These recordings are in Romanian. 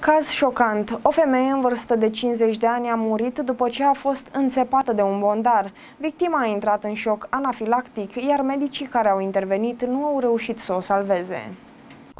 Caz șocant. O femeie în vârstă de 50 de ani a murit după ce a fost înțepată de un bondar. Victima a intrat în șoc anafilactic, iar medicii care au intervenit nu au reușit să o salveze.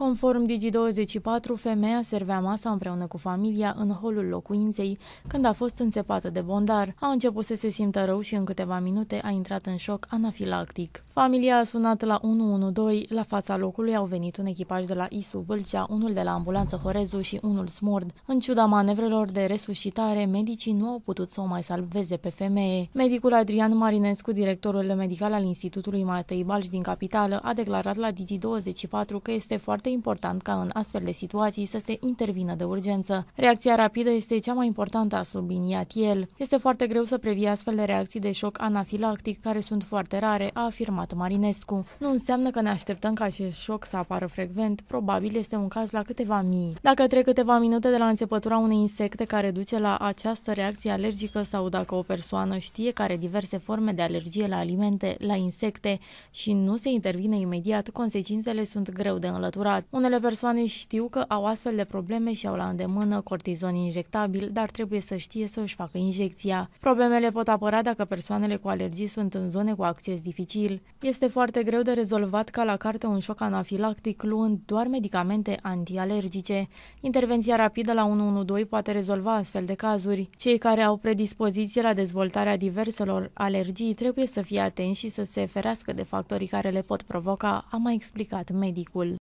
Conform Digi24, femeia servea masa împreună cu familia în holul locuinței când a fost înțepată de bondar. A început să se simtă rău și în câteva minute a intrat în șoc anafilactic. Familia a sunat la 112, la fața locului au venit un echipaj de la ISU Vâlcea, unul de la ambulanță Horezu și unul Smurd. În ciuda manevrelor de resuscitare, medicii nu au putut să o mai salveze pe femeie. Medicul Adrian Marinescu, directorul medical al Institutului Matei Balci din capitală, a declarat la Digi24 că este foarte important ca în astfel de situații să se intervină de urgență. Reacția rapidă este cea mai importantă, a subliniat el. Este foarte greu să previi astfel de reacții de șoc anafilactic, care sunt foarte rare, a afirmat Marinescu. Nu înseamnă că ne așteptăm ca acest șoc să apară frecvent, probabil este un caz la câteva mii. Dacă trec câteva minute de la înțepătura unei insecte care duce la această reacție alergică sau dacă o persoană știe că are diverse forme de alergie la alimente, la insecte și nu se intervine imediat, consecințele sunt greu de înlăturat adecvat. Unele persoane știu că au astfel de probleme și au la îndemână cortizon injectabil, dar trebuie să știe să își facă injecția. Problemele pot apărea dacă persoanele cu alergii sunt în zone cu acces dificil. Este foarte greu de rezolvat ca la carte un șoc anafilactic luând doar medicamente antialergice. Intervenția rapidă la 112 poate rezolva astfel de cazuri. Cei care au predispoziție la dezvoltarea diverselor alergii trebuie să fie atenți și să se ferească de factorii care le pot provoca, a mai explicat medicul.